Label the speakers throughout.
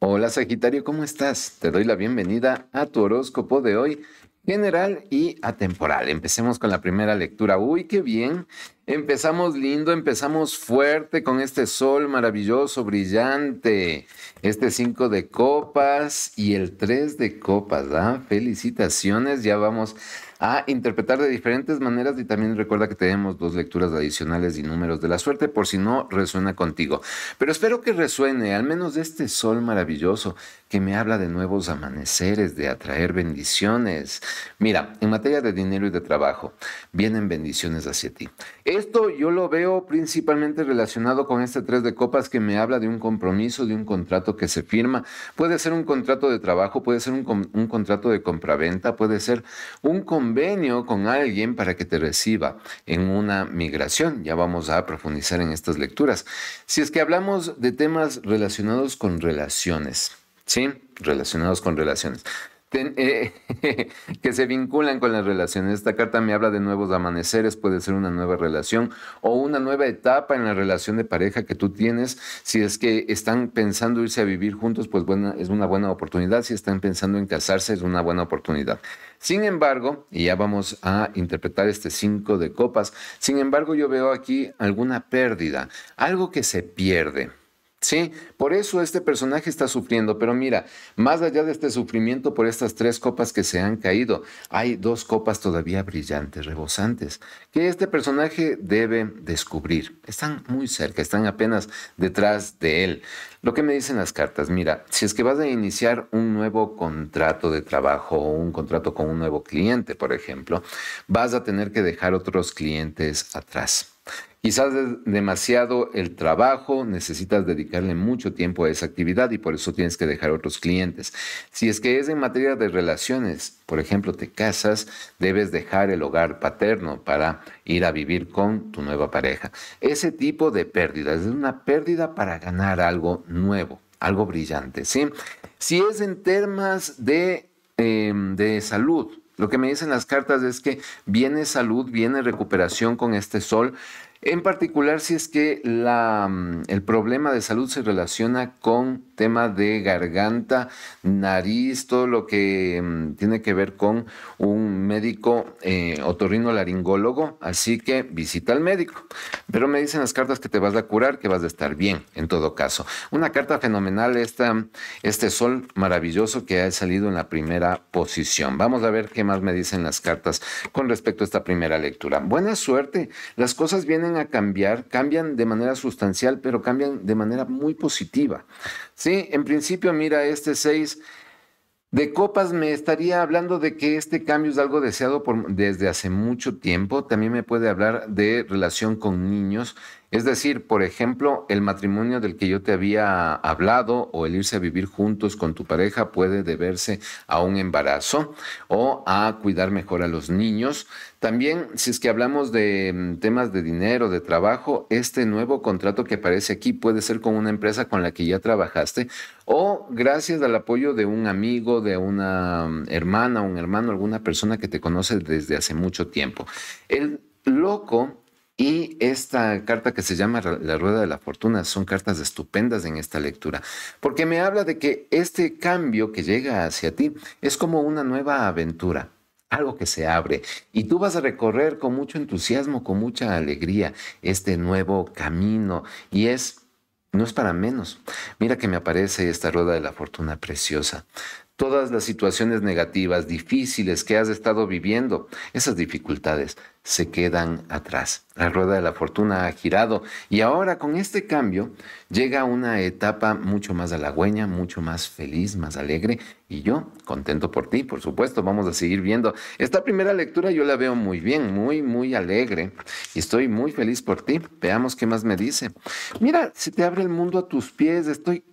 Speaker 1: Hola Sagitario, ¿cómo estás? Te doy la bienvenida a tu horóscopo de hoy, general y atemporal. Empecemos con la primera lectura. Uy, qué bien. Empezamos lindo, empezamos fuerte con este sol maravilloso, brillante. Este 5 de copas y el 3 de copas. ¿verdad? ¿ah? Felicitaciones, ya vamos a interpretar de diferentes maneras y también recuerda que tenemos dos lecturas adicionales y números de la suerte por si no resuena contigo. Pero espero que resuene, al menos de este sol maravilloso que me habla de nuevos amaneceres, de atraer bendiciones. Mira, en materia de dinero y de trabajo, vienen bendiciones hacia ti. Esto yo lo veo principalmente relacionado con este tres de copas que me habla de un compromiso, de un contrato que se firma. Puede ser un contrato de trabajo, puede ser un, contrato de compraventa, puede ser un compromiso convenio con alguien para que te reciba en una migración. Ya vamos a profundizar en estas lecturas. Si es que hablamos de temas relacionados con relaciones, ¿sí? Relacionados con relaciones. Eh, que se vinculan con las relaciones. Esta carta me habla de nuevos amaneceres, puede ser una nueva relación o una nueva etapa en la relación de pareja que tú tienes. Si es que están pensando irse a vivir juntos, pues es una buena oportunidad. Si están pensando en casarse, es una buena oportunidad. Sin embargo, y ya vamos a interpretar este cinco de copas, sin embargo yo veo aquí alguna pérdida, algo que se pierde. Sí, por eso este personaje está sufriendo, pero mira, más allá de este sufrimiento por estas tres copas que se han caído, hay dos copas todavía brillantes, rebosantes, que este personaje debe descubrir. Están muy cerca, están apenas detrás de él. Lo que me dicen las cartas, mira, si es que vas a iniciar un nuevo contrato de trabajo o un contrato con un nuevo cliente, por ejemplo, vas a tener que dejar otros clientes atrás. Quizás es demasiado el trabajo, necesitas dedicarle mucho tiempo a esa actividad y por eso tienes que dejar otros clientes. Si es que es en materia de relaciones, por ejemplo, te casas, debes dejar el hogar paterno para ir a vivir con tu nueva pareja. Ese tipo de pérdidas es una pérdida para ganar algo nuevo, algo brillante, ¿sí? Si es en temas de, em, de salud, lo que me dicen las cartas es que viene salud, viene recuperación con este sol. En particular si es que mm, el problema de salud se relaciona con tema de garganta, nariz, todo lo que mm, tiene que ver con un médico eh, otorrino laringólogo, Así que visita al médico. Pero me dicen las cartas que te vas a curar, que vas a estar bien en todo caso. Una carta fenomenal, esta, este sol maravilloso que ha salido en la primera posición. Vamos a ver qué más me dicen las cartas con respecto a esta primera lectura. Buena suerte, las cosas vienen a cambiar, cambian de manera sustancial, pero cambian de manera muy positiva en principio, mira, este 6 de copas me estaría hablando de que este cambio es algo deseado desde hace mucho tiempo. También me puede hablar de relación con niños es decir, por ejemplo, el matrimonio del que yo te había hablado o el irse a vivir juntos con tu pareja puede deberse a un embarazo o a cuidar mejor a los niños. También, si es que hablamos de mm, temas de dinero, de trabajo, este nuevo contrato que aparece aquí puede ser con una empresa con la que ya trabajaste o gracias al apoyo de un amigo, de una mm, hermana, un hermano, alguna persona que te conoce desde hace mucho tiempo. El loco y esta carta que se llama La Rueda de la Fortuna son cartas estupendas en esta lectura, porque me habla de que este cambio que llega hacia ti es como una nueva aventura, algo que se abre y tú vas a recorrer con mucho entusiasmo, con mucha alegría este nuevo camino y es no es para menos. Mira que me aparece esta rueda de la fortuna preciosa todas las situaciones negativas, difíciles que has estado viviendo, esas dificultades se quedan atrás. La rueda de la fortuna ha girado y ahora con este cambio llega una etapa mucho más halagüeña, mucho más feliz, más alegre y yo contento por ti, por supuesto, vamos a seguir viendo. Esta primera lectura yo la veo muy bien, muy, muy alegre y estoy muy feliz por ti. Veamos qué más me dice. Mira, se te abre el mundo a tus pies, estoy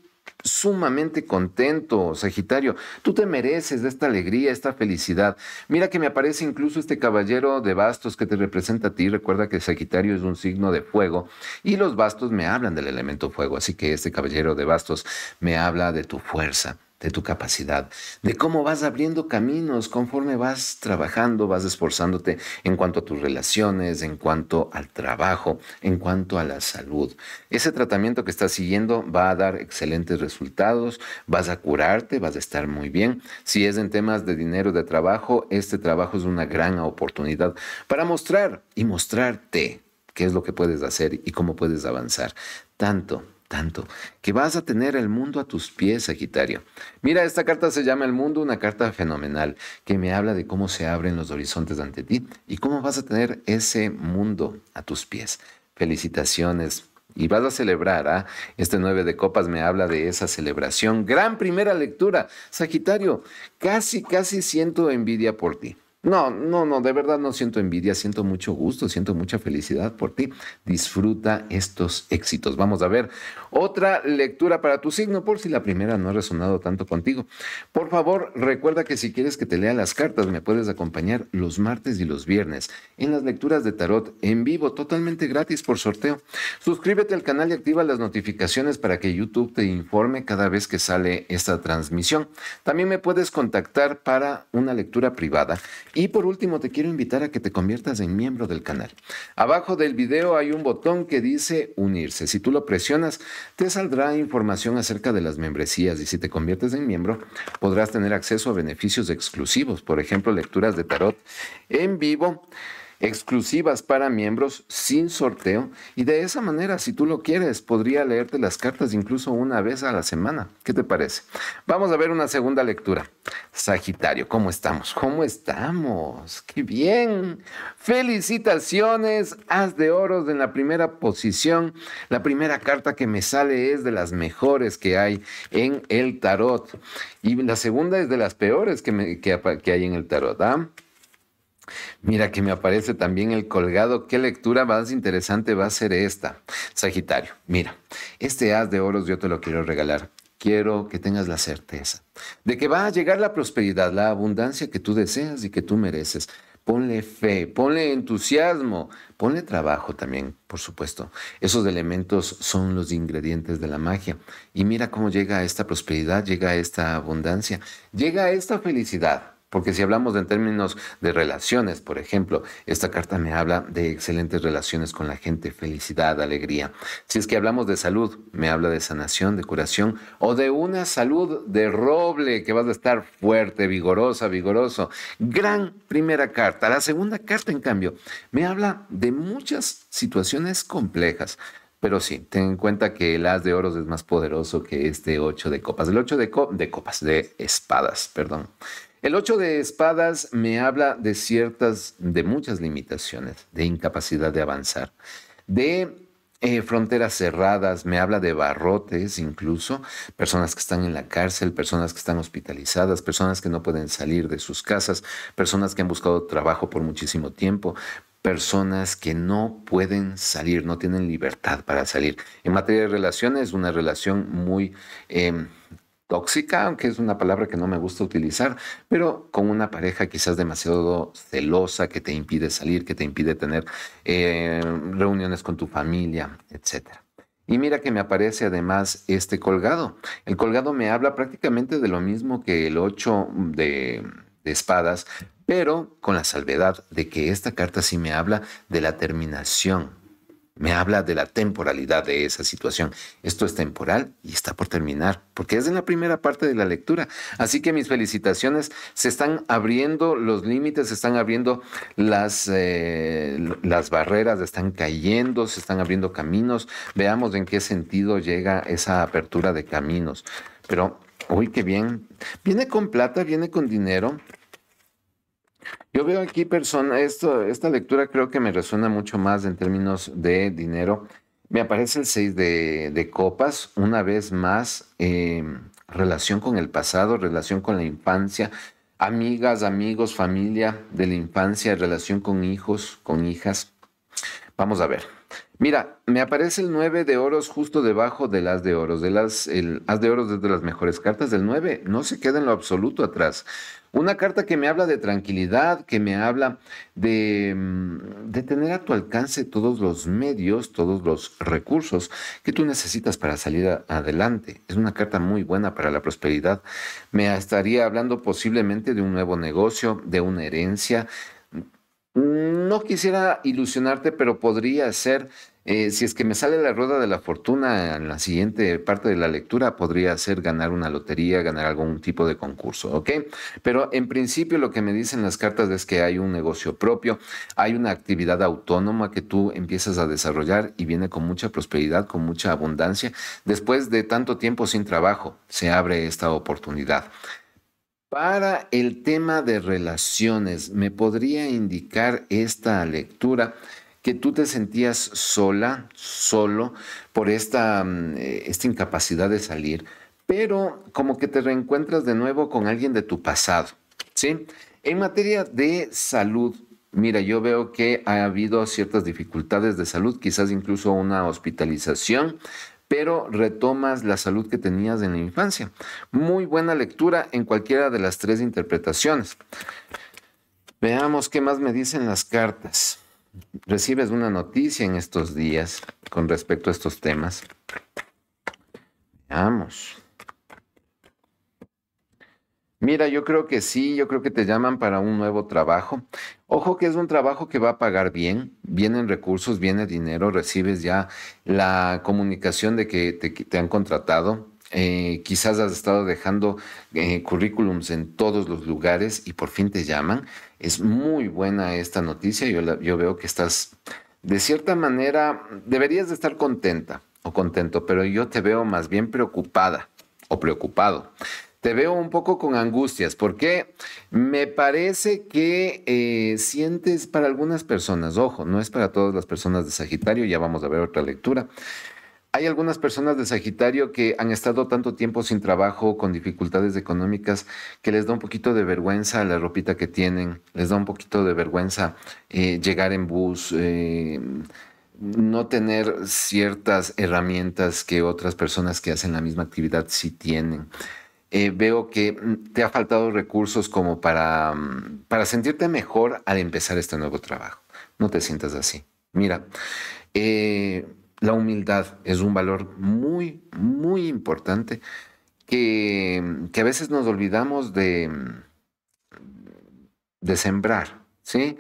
Speaker 1: sumamente contento, Sagitario. Tú te mereces de esta alegría, esta felicidad. Mira que me aparece incluso este caballero de bastos que te representa a ti. Recuerda que Sagitario es un signo de fuego y los bastos me hablan del elemento fuego. Así que este caballero de bastos me habla de tu fuerza de tu capacidad, de cómo vas abriendo caminos conforme vas trabajando, vas esforzándote en cuanto a tus relaciones, en cuanto al trabajo, en cuanto a la salud. Ese tratamiento que estás siguiendo va a dar excelentes resultados, vas a curarte, vas a estar muy bien. Si es en temas de dinero, de trabajo, este trabajo es una gran oportunidad para mostrar y mostrarte qué es lo que puedes hacer y cómo puedes avanzar. Tanto tanto, que vas a tener el mundo a tus pies, Sagitario. Mira, esta carta se llama El mundo, una carta fenomenal, que me habla de cómo se abren los horizontes ante ti y cómo vas a tener ese mundo a tus pies. Felicitaciones. Y vas a celebrar, ¿ah? Este 9 de copas me habla de esa celebración. Gran primera lectura. Sagitario, casi, casi siento envidia por ti. No, no, no, de verdad no siento envidia, siento mucho gusto, siento mucha felicidad por ti. Disfruta estos éxitos. Vamos a ver otra lectura para tu signo, por si la primera no ha resonado tanto contigo. Por favor, recuerda que si quieres que te lea las cartas, me puedes acompañar los martes y los viernes en las lecturas de tarot en vivo, totalmente gratis por sorteo. Suscríbete al canal y activa las notificaciones para que YouTube te informe cada vez que sale esta transmisión. También me puedes contactar para una lectura privada y por último, te quiero invitar a que te conviertas en miembro del canal. Abajo del video hay un botón que dice unirse. Si tú lo presionas, te saldrá información acerca de las membresías y si te conviertes en miembro, podrás tener acceso a beneficios exclusivos, por ejemplo, lecturas de tarot en vivo exclusivas para miembros sin sorteo y de esa manera, si tú lo quieres, podría leerte las cartas incluso una vez a la semana. ¿Qué te parece? Vamos a ver una segunda lectura. Sagitario, ¿cómo estamos? ¿Cómo estamos? ¡Qué bien! Felicitaciones, haz de oros en la primera posición. La primera carta que me sale es de las mejores que hay en el tarot y la segunda es de las peores que, hay en el tarot. ¿ah? Mira que me aparece también el colgado. Qué lectura más interesante va a ser esta. Sagitario, mira, este haz de oros yo te lo quiero regalar. Quiero que tengas la certeza de que va a llegar la prosperidad, la abundancia que tú deseas y que tú mereces. Ponle fe, ponle entusiasmo, ponle trabajo también, por supuesto. Esos elementos son los ingredientes de la magia. Y mira cómo llega esta prosperidad, llega esta abundancia, llega esta felicidad. Porque si hablamos en términos de relaciones, por ejemplo, esta carta me habla de excelentes relaciones con la gente, felicidad, alegría. Si es que hablamos de salud, me habla de sanación, de curación o de una salud de roble que vas a estar fuerte, vigorosa, vigoroso. Gran primera carta. La segunda carta, en cambio, me habla de muchas situaciones complejas. Pero sí, ten en cuenta que el as de oros es más poderoso que este ocho de copas. El ocho de copas, de espadas, perdón. El ocho de espadas me habla de ciertas, de muchas limitaciones, de incapacidad de avanzar, de eh, fronteras cerradas, me habla de barrotes incluso, personas que están en la cárcel, personas que están hospitalizadas, personas que no pueden salir de sus casas, personas que han buscado trabajo por muchísimo tiempo, personas que no pueden salir, no tienen libertad para salir. En materia de relaciones, una relación muy em, tóxica, aunque es una palabra que no me gusta utilizar, pero con una pareja quizás demasiado celosa que te impide salir, que te impide tener eh, reuniones con tu familia, etc. Y mira que me aparece además este colgado. El colgado me habla prácticamente de lo mismo que el 8 de, de espadas, pero con la salvedad de que esta carta sí me habla de la terminación me habla de la temporalidad de esa situación. Esto es temporal y está por terminar, porque es en la primera parte de la lectura. Así que mis felicitaciones, se están abriendo los límites, se están abriendo las, eh, las barreras, están cayendo, se están abriendo caminos. Veamos en qué sentido llega esa apertura de caminos. Pero, uy, qué bien. Viene con plata, viene con dinero. Yo veo aquí esto esta lectura creo que me resuena mucho más en términos de dinero. Me aparece el 6 de, copas, una vez más, em, relación con el pasado, relación con la infancia, amigas, amigos, familia de la infancia, relación con hijos, con hijas. Vamos a ver. Mira, me aparece el 9 de oros justo debajo del as de oros. de las el as de oros es de las mejores cartas del 9. No se queda en lo absoluto atrás. Una carta que me habla de tranquilidad, que me habla de, mm, tener a tu alcance todos los medios, todos los recursos que tú necesitas para salir adelante. Es una carta muy buena para la prosperidad. Me estaría hablando posiblemente de un nuevo negocio, de una herencia, no quisiera ilusionarte, pero podría ser, eh, si es que me sale la rueda de la fortuna en la siguiente parte de la lectura, podría ser ganar una lotería, ganar algún tipo de concurso, ¿ok? Pero en principio lo que me dicen las cartas es que hay un negocio propio, hay una actividad autónoma que tú empiezas a desarrollar y viene con mucha prosperidad, con mucha abundancia. Después de tanto tiempo sin trabajo, se abre esta oportunidad. Para el tema de relaciones, ¿me podría indicar esta lectura? que tú te sentías sola, solo, por esta, mm, eh, esta incapacidad de salir, pero como que te reencuentras de nuevo con alguien de tu pasado, ¿sí? En materia de salud, mira, yo veo que ha habido ciertas dificultades de salud, quizás incluso una hospitalización, pero retomas la salud que tenías en la infancia. Muy buena lectura en cualquiera de las tres interpretaciones. Veamos qué más me dicen las cartas. Recibes una noticia en estos días con respecto a estos temas. Veamos. Mira, yo creo que sí, yo creo que te llaman para un nuevo trabajo. Ojo que es un trabajo que va a pagar bien, vienen recursos, viene dinero, recibes ya la comunicación de que te, han contratado. Eh, quizás has estado dejando eh, currículums en todos los lugares y por fin te llaman. Es muy buena esta noticia, yo, yo veo que estás, de cierta manera, deberías de estar contenta o contento, pero yo te veo más bien preocupada o preocupado te veo un poco con angustias, porque me parece que eh, sientes para algunas personas, ojo, no es para todas las personas de Sagitario, ya vamos a ver otra lectura. Hay algunas personas de Sagitario que han estado tanto tiempo sin trabajo, con dificultades económicas, que les da un poquito de vergüenza la ropita que tienen, les da un poquito de vergüenza eh, llegar en bus. Eh, no tener ciertas herramientas que otras personas que hacen la misma actividad sí tienen. Eh, veo que mm, te ha faltado recursos como para, mm, para sentirte mejor al empezar este nuevo trabajo. No te sientas así. Mira, eh, la humildad es un valor muy, muy importante que, mm, a veces nos olvidamos de, de sembrar, ¿sí?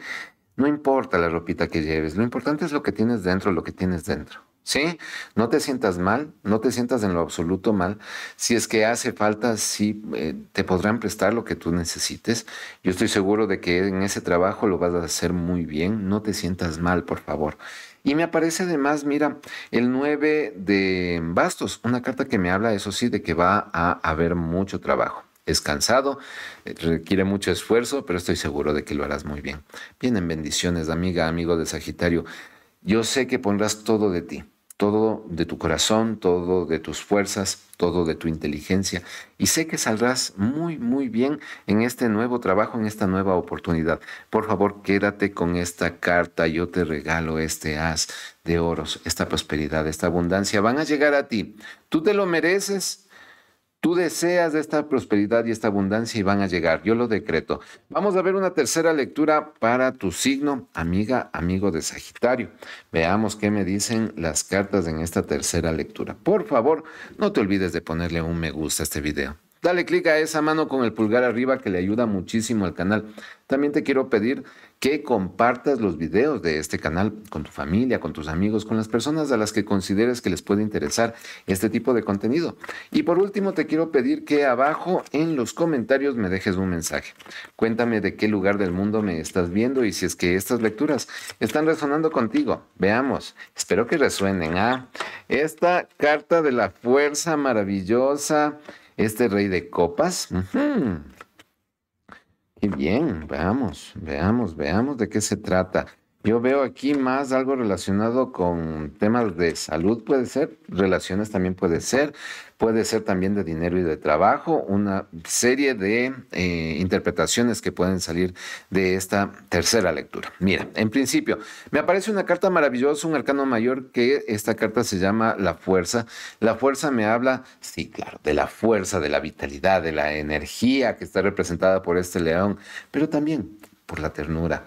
Speaker 1: No importa la ropita que lleves, lo importante es lo que tienes dentro, lo que tienes dentro. ¿sí? No te sientas mal, no te sientas en lo absoluto mal. Si es que hace falta, sí, eh, te podrán prestar lo que tú necesites. Yo estoy seguro de que en ese trabajo lo vas a hacer muy bien. No te sientas mal, por favor. Y me aparece además, mira, el 9 de Bastos, una carta que me habla, eso sí, de que va a haber mucho trabajo. Es cansado, eh, requiere mucho esfuerzo, pero estoy seguro de que lo harás muy bien. Vienen bendiciones, amiga, amigo de Sagitario. Yo sé que pondrás todo de ti todo de tu corazón, todo de tus fuerzas, todo de tu inteligencia. Y sé que saldrás muy, muy bien en este nuevo trabajo, en esta nueva oportunidad. Por favor, quédate con esta carta. Yo te regalo este haz de oros, esta prosperidad, esta abundancia. Van a llegar a ti. Tú te lo mereces Tú deseas esta prosperidad y esta abundancia y van a llegar. Yo lo decreto. Vamos a ver una tercera lectura para tu signo, amiga, amigo de Sagitario. Veamos qué me dicen las cartas en esta tercera lectura. Por favor, no te olvides de ponerle un me gusta a este video. Dale clic a esa mano con el pulgar arriba que le ayuda muchísimo al canal. También te quiero pedir que compartas los videos de este canal con tu familia, con tus amigos, con las personas a las que consideres que les puede interesar este tipo de contenido. Y por último, te quiero pedir que abajo en los comentarios me dejes un mensaje. Cuéntame de qué lugar del mundo me estás viendo y si es que estas lecturas están resonando contigo. Veamos, espero que resuenen. ¿ah? Esta carta de la fuerza maravillosa, este rey de copas. Bien, veamos, veamos, veamos de qué se trata. Yo veo aquí más algo relacionado con temas de salud, puede ser, relaciones también puede ser, puede ser también de dinero y de trabajo, una serie de eh, interpretaciones que pueden salir de esta tercera lectura. Mira, en principio, me aparece una carta maravillosa, un arcano mayor, que esta carta se llama La Fuerza. La Fuerza me habla, sí, claro, de la fuerza, de la vitalidad, de la energía que está representada por este león, pero también por la ternura,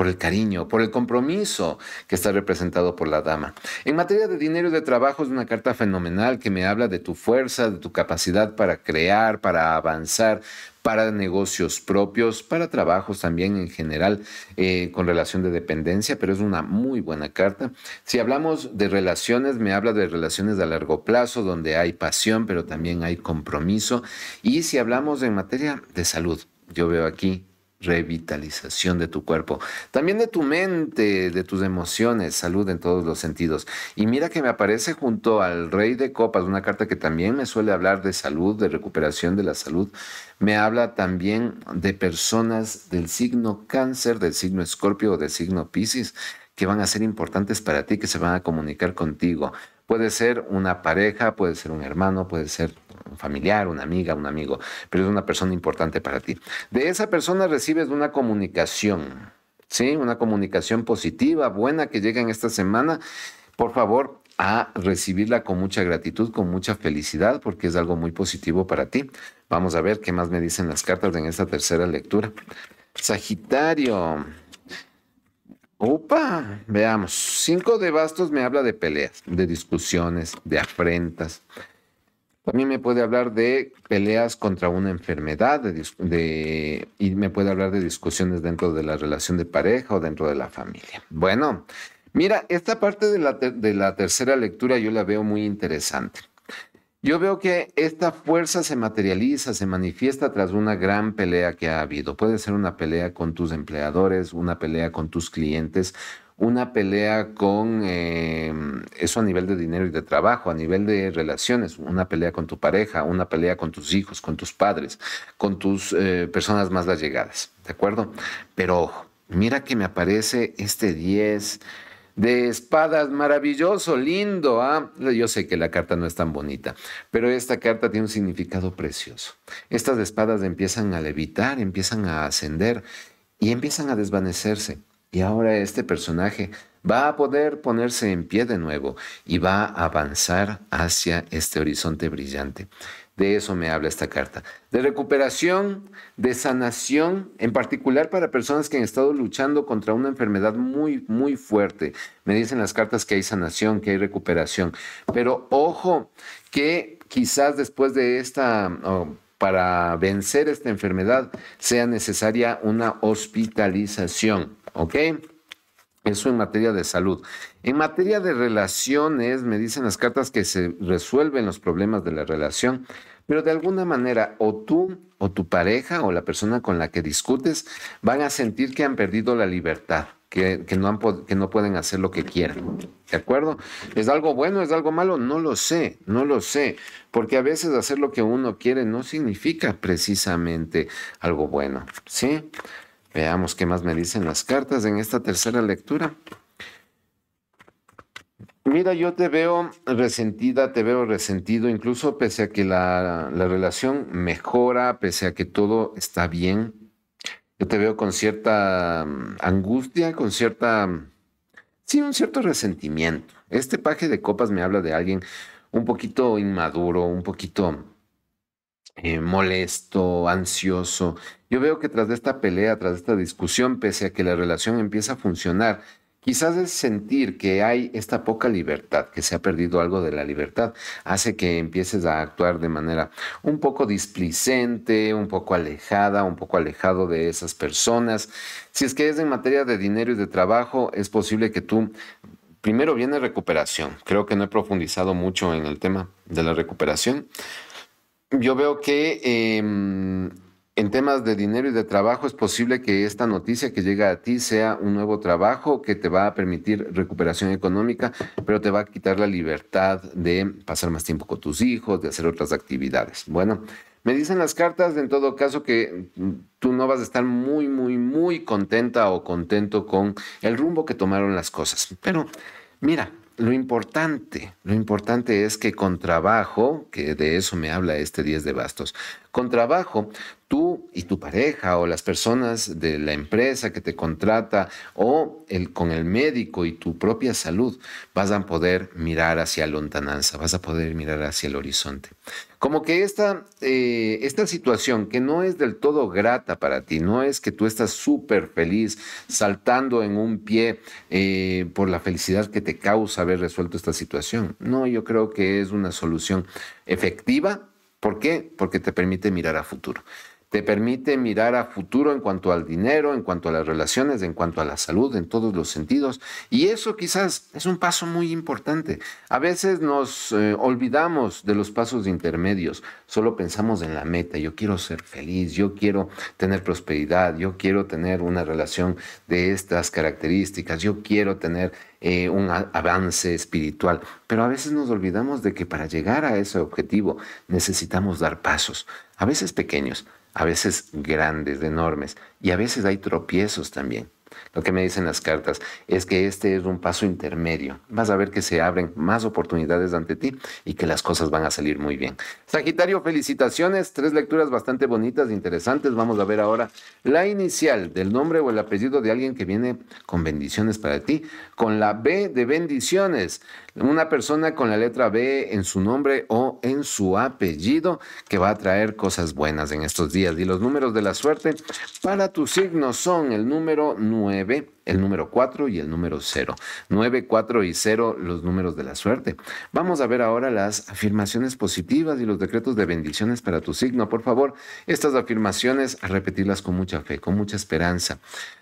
Speaker 1: por el cariño, por el compromiso que está representado por la dama. En materia de dinero de trabajo es una carta fenomenal que me habla de tu fuerza, de tu capacidad para crear, para avanzar, para negocios propios, para trabajos también en general eh, con relación de dependencia, pero es una muy buena carta. Si hablamos de relaciones, me habla de relaciones a largo plazo, donde hay pasión, pero también hay compromiso. Y si hablamos en materia de salud, yo veo aquí revitalización de tu cuerpo, también de tu mente, de tus emociones, salud en todos los sentidos. Y mira que me aparece junto al Rey de Copas, una carta que también me suele hablar de salud, de recuperación de la salud. Me habla también de personas del signo cáncer, del signo escorpio o del signo piscis, que van a ser importantes para ti, que se van a comunicar contigo. Puede ser una pareja, puede ser un hermano, puede ser un familiar, una amiga, un amigo, pero es una persona importante para ti. De esa persona recibes una comunicación, ¿sí? Una comunicación positiva, buena que llega en esta semana. Por favor, a recibirla con mucha gratitud, con mucha felicidad, porque es algo muy positivo para ti. Vamos a ver qué más me dicen las cartas en esta tercera lectura. Sagitario. Opa, veamos. Cinco de bastos me habla de peleas, de discusiones, de afrentas, a mí me puede hablar de peleas contra una enfermedad y me puede hablar de discusiones dentro de la relación de pareja o dentro de la familia. Bueno, mira, esta parte de la tercera lectura yo la veo muy interesante. Yo veo que esta fuerza se materializa, se manifiesta tras una gran pelea que ha habido. Puede ser una pelea con tus empleadores, una pelea con tus clientes, una pelea con eh, eso a nivel de dinero y de trabajo, a nivel de relaciones, una pelea con tu pareja, una pelea con tus hijos, con tus padres, con tus eh, personas más allegadas, ¿de acuerdo? Pero mira que me aparece este 10 de espadas, maravilloso, lindo. ¿ah? Yo sé que la carta no es tan bonita, pero esta carta tiene un significado precioso. Estas espadas empiezan a levitar, empiezan a ascender y empiezan a desvanecerse. Y ahora este personaje va a poder ponerse en pie de nuevo y va a avanzar hacia este horizonte brillante. De eso me habla esta carta. De recuperación, de sanación, en particular para personas que han estado luchando contra una enfermedad muy, muy fuerte. Me dicen las cartas que hay sanación, que hay recuperación. Pero ojo, que quizás después de esta... para vencer esta enfermedad sea necesaria una hospitalización. ¿Ok? Eso en materia de salud. En materia de relaciones, me dicen las cartas que se resuelven los problemas de la relación, pero de alguna manera o tú o tu pareja o la persona con la que discutes van a sentir que han perdido la libertad. Que, no han, que, no pueden hacer lo que quieran. ¿De acuerdo? ¿Es algo bueno? ¿Es algo malo? No lo sé, no lo sé. Porque a veces hacer lo que uno quiere no significa precisamente algo bueno. ¿Sí? Veamos qué más me dicen las cartas en esta tercera lectura. Mira, yo te veo resentida, te veo resentido, incluso pese a que la, relación mejora, pese a que todo está bien. Yo te veo con cierta mm, angustia, con cierta... Mm, sí, un cierto resentimiento. Este paje de copas me habla de alguien un poquito inmaduro, un poquito eh, molesto, ansioso, yo veo que tras esta pelea, tras esta discusión, pese a que la relación empieza a funcionar, quizás es sentir que hay esta poca libertad, que se ha perdido algo de la libertad, hace que empieces a actuar de manera un poco displicente, un poco alejada, un poco alejado de esas personas. Si es que es en materia de dinero y de trabajo, es posible que tú... Primero viene recuperación. Creo que no he profundizado mucho en el tema de la recuperación. Yo veo que em, en temas de dinero y de trabajo, es posible que esta noticia que llega a ti sea un nuevo trabajo que te va a permitir recuperación económica, pero te va a quitar la libertad de pasar más tiempo con tus hijos, de hacer otras actividades. Bueno, me dicen las cartas, en todo caso, que mm, tú no vas a estar muy, muy, muy contenta o contento con el rumbo que tomaron las cosas. Pero mira, lo importante, lo importante es que con trabajo, que de eso me habla este 10 de bastos, con trabajo. Tú y tu pareja o las personas de la empresa que te contrata o con el médico y tu propia salud vas a poder mirar hacia la lontananza, vas a poder mirar hacia el horizonte. Como que esta, eh, esta situación que no es del todo grata para ti, no es que tú estás súper feliz saltando en un pie eh, por la felicidad que te causa haber resuelto esta situación. No, yo creo que es una solución efectiva ¿Por qué? Porque te permite mirar a futuro te permite mirar a futuro en cuanto al dinero, en cuanto a las relaciones, en cuanto a la salud, en todos los sentidos. Y eso quizás es un paso muy importante. A veces nos eh, olvidamos de los pasos intermedios, solo pensamos en la meta. Yo quiero ser feliz, yo quiero tener prosperidad, yo quiero tener una relación de estas características, yo quiero tener eh, un avance espiritual. Pero a veces nos olvidamos de que para llegar a ese objetivo necesitamos dar pasos, a veces pequeños, a veces grandes, enormes, y a veces hay tropiezos también. Lo que me dicen las cartas es que este es un paso intermedio. Vas a ver que se abren más oportunidades ante ti y que las cosas van a salir muy bien. Sagitario, felicitaciones. Tres lecturas bastante bonitas, e interesantes. Vamos a ver ahora la inicial del nombre o el apellido de alguien que viene con bendiciones para ti. Con la B de bendiciones una persona con la letra B en su nombre o en su apellido que va a traer cosas buenas en estos días. Y los números de la suerte para tu signo son el número 9 el número 4 y el número 0. 9, 4 y 0, los números de la suerte. Vamos a ver ahora las afirmaciones positivas y los decretos de bendiciones para tu signo. Por favor, estas afirmaciones a repetirlas con mucha fe, con mucha esperanza.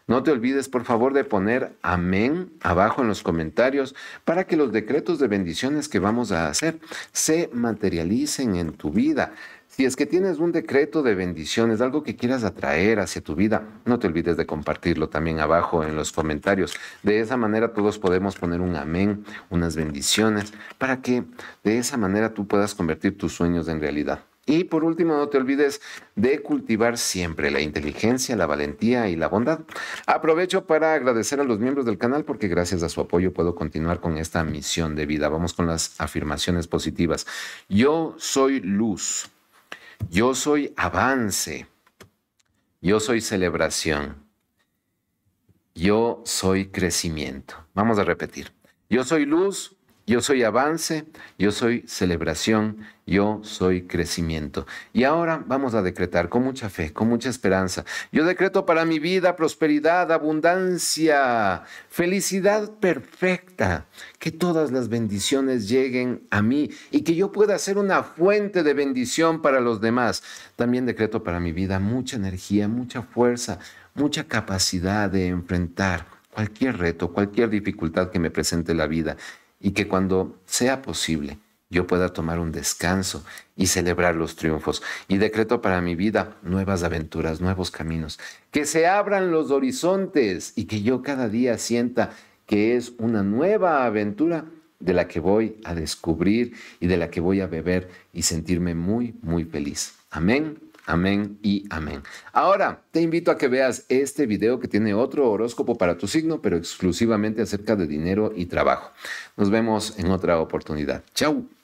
Speaker 1: No te olvides, por favor, de poner amén abajo en los comentarios para que los decretos de bendiciones que vamos a hacer se materialicen en tu vida. Si es que tienes un decreto de bendiciones, algo que quieras atraer hacia tu vida, no te olvides de compartirlo también abajo en los comentarios. De esa manera todos podemos poner un amén, unas bendiciones, para que de esa manera tú puedas convertir tus sueños en realidad. Y por último, no te olvides de cultivar siempre la inteligencia, la valentía y la bondad. Aprovecho para agradecer a los miembros del canal porque gracias a su apoyo puedo continuar con esta misión de vida. Vamos con las afirmaciones positivas. Yo soy luz. Yo soy avance. Yo soy celebración. Yo soy crecimiento. Vamos a repetir. Yo soy luz, yo soy avance, yo soy celebración, yo soy crecimiento. Y ahora vamos a decretar con mucha fe, con mucha esperanza. Yo decreto para mi vida prosperidad, abundancia, felicidad perfecta. Que todas las bendiciones lleguen a mí y que yo pueda ser una fuente de bendición para los demás. También decreto para mi vida mucha energía, mucha fuerza, mucha capacidad de enfrentar cualquier reto, cualquier dificultad que me presente la vida y que cuando sea posible yo pueda tomar un descanso y celebrar los triunfos. Y decreto para mi vida nuevas aventuras, nuevos caminos, que se abran los horizontes y que yo cada día sienta que es una nueva aventura de la que voy a descubrir y de la que voy a beber y sentirme muy, muy feliz. Amén Amén y amén. Ahora, te invito a que veas este video que tiene otro horóscopo para tu signo, pero exclusivamente acerca de dinero y trabajo. Nos vemos en otra oportunidad. Chau.